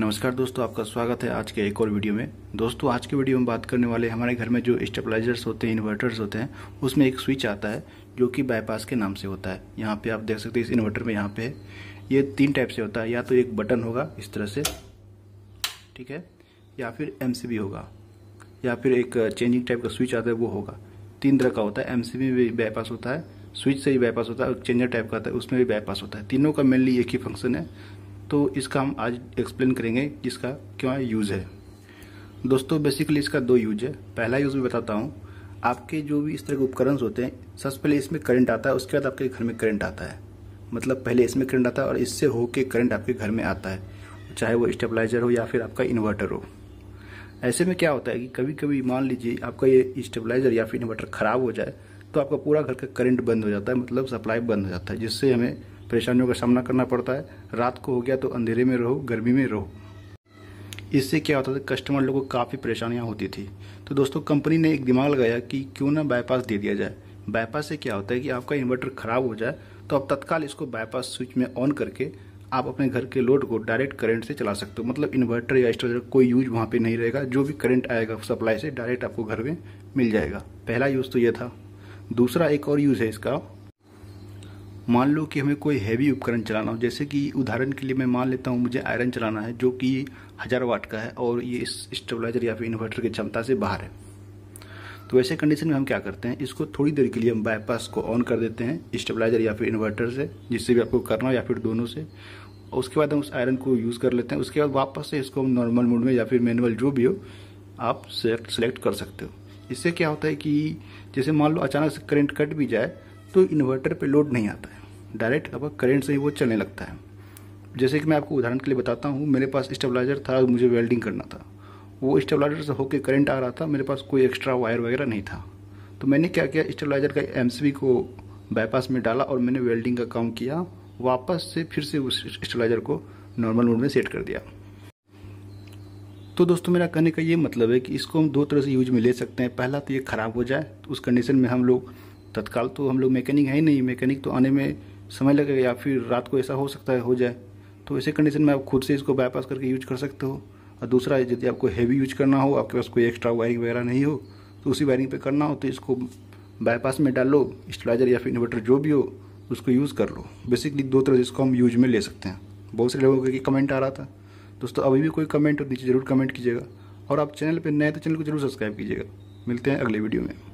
नमस्कार दोस्तों आपका स्वागत है आज के एक और वीडियो में दोस्तों आज के वीडियो में बात करने वाले हमारे घर में जो स्टेबलाइजर्स होते हैं इन्वर्टर्स होते हैं उसमें एक स्विच आता है जो कि बाईपास के नाम से होता है यहाँ पे आप देख सकते हैं इस इन्वर्टर में यहाँ पे ये तीन टाइप से होता है या तो एक बटन होगा इस तरह से ठीक है या फिर एम होगा या फिर एक चेंजिंग टाइप का स्विच आता है वो होगा तीन तरह का होता है एम भी बाईपास होता है स्विच से ही बाईपास होता है चेंजर टाइप का होता है उसमें भी बाईपास होता है तीनों का मेनली एक ही फंक्शन है तो इसका हम आज एक्सप्लेन करेंगे इसका क्या यूज़ है दोस्तों बेसिकली इसका दो यूज है पहला यूज़ मैं बताता हूँ आपके जो भी इस तरह के उपकरण होते हैं सबसे पहले इसमें करंट आता है उसके बाद आपके घर में करंट आता है मतलब पहले इसमें करंट आता है और इससे होके करंट आपके घर में आता है चाहे वो स्टेबलाइजर हो या फिर आपका इन्वर्टर हो ऐसे में क्या होता है कि कभी कभी मान लीजिए आपका ये स्टेबलाइजर या फिर इन्वर्टर खराब हो जाए तो आपका पूरा घर का करंट बंद हो जाता है मतलब सप्लाई बंद हो जाता है जिससे हमें परेशानियों का सामना करना पड़ता है रात को हो गया तो अंधेरे में रहो गर्मी में रहो इससे क्या होता था कस्टमर लोगों को काफ़ी परेशानियाँ होती थी तो दोस्तों कंपनी ने एक दिमाग लगाया कि क्यों ना बाईपास दे दिया जाए बाईपास से क्या होता है कि आपका इन्वर्टर खराब हो जाए तो आप तत्काल इसको बाईपास स्विच में ऑन करके आप अपने घर के लोड को डायरेक्ट करंट से चला सकते हो मतलब इन्वर्टर या स्टोरेजर कोई यूज वहाँ पे नहीं रहेगा जो भी करंट आएगा सप्लाई से डायरेक्ट आपको घर में मिल जाएगा पहला यूज़ तो ये था दूसरा एक और यूज़ है इसका मान लो कि हमें कोई हैवी उपकरण चलाना हो जैसे कि उदाहरण के लिए मैं मान लेता हूँ मुझे आयरन चलाना है जो कि हज़ार वाट का है और ये इस स्टेबलाइजर या फिर इन्वर्टर की क्षमता से बाहर है तो वैसे कंडीशन में हम क्या करते हैं इसको थोड़ी देर के लिए हम बाईपास को ऑन कर देते हैं स्टेबलाइजर या फिर इन्वर्टर से जिससे भी आपको करना हो या फिर दोनों से उसके बाद हम उस आयरन को यूज़ कर लेते हैं उसके बाद वापस से इसको हम नॉर्मल मोड में या फिर मैनुअल जो भी हो आप सेलेक्ट कर सकते हो इससे क्या होता है कि जैसे मान लो अचानक से करंट कट भी जाए तो इन्वर्टर पे लोड नहीं आता है डायरेक्ट आपका करंट से ही वो चलने लगता है जैसे कि मैं आपको उदाहरण के लिए बताता हूँ मेरे पास स्टेबलाइजर था मुझे वेल्डिंग करना था वो स्टेबलाइजर से होकर करंट आ रहा था मेरे पास कोई एक्स्ट्रा वायर वगैरह नहीं था तो मैंने क्या किया स्टेबलाइजर का एम को बाईपास में डाला और मैंने वेल्डिंग का काम किया वापस से फिर से उस स्टेबलाइजर को नॉर्मल मोड में सेट कर दिया तो दोस्तों मेरा कहने का ये मतलब है कि इसको हम दो तरह से यूज में ले सकते हैं पहला तो ये ख़राब हो जाए तो उस कंडीशन में हम लोग तत्काल तो हम लोग मैकेनिक है ही नहीं मैकेनिक तो आने में समय लगेगा या फिर रात को ऐसा हो सकता है हो जाए तो ऐसे कंडीशन में आप खुद से इसको बाईपास करके यूज कर सकते हो और दूसरा यदि आपको हैवी यूज करना हो आपके पास कोई एक्स्ट्रा वायरिंग वगैरह नहीं हो तो उसी वायरिंग पे करना हो तो इसको बाईपास में डाल लो स्टेलाइजर या फिर इन्वर्टर जो भी हो उसको यूज़ कर लो बेसिकली दो तरह से इसको हम यूज में ले सकते हैं बहुत से लोगों के कमेंट आ रहा था दोस्तों अभी भी कोई कमेंट हो तो नीचे जरूर कमेंट कीजिएगा और आप चैनल पर नए तो चैनल को जरूर सब्सक्राइब कीजिएगा मिलते हैं अगले वीडियो में